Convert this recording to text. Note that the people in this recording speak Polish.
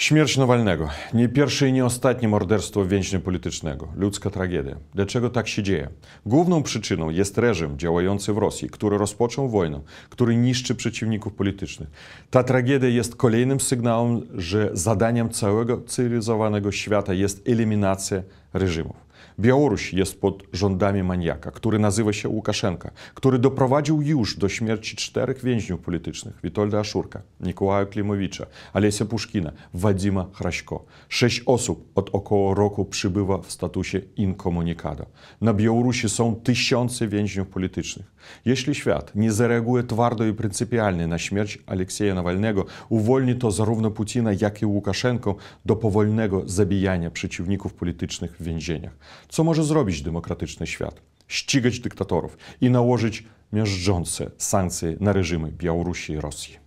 Śmierć Nawalnego. Nie pierwsze i nie ostatnie morderstwo więźnia politycznego. Ludzka tragedia. Dlaczego tak się dzieje? Główną przyczyną jest reżim działający w Rosji, który rozpoczął wojnę, który niszczy przeciwników politycznych. Ta tragedia jest kolejnym sygnałem, że zadaniem całego cywilizowanego świata jest eliminacja reżimów. Białoruś jest pod rządami maniaka, który nazywa się Łukaszenka, który doprowadził już do śmierci czterech więźniów politycznych Witolda Aszurka, Nikołaja Klimowicza, Alesia Puszkina, Wadima Hraśko. Sześć osób od około roku przybywa w statusie inkomunikado. Na Białorusi są tysiące więźniów politycznych. Jeśli świat nie zareaguje twardo i pryncypialnie na śmierć Aleksieja Nawalnego, uwolni to zarówno Putina, jak i Łukaszenkę do powolnego zabijania przeciwników politycznych w więzieniach. Co może zrobić demokratyczny świat? Ścigać dyktatorów i nałożyć miażdżące sankcje na reżimy Białorusi i Rosji.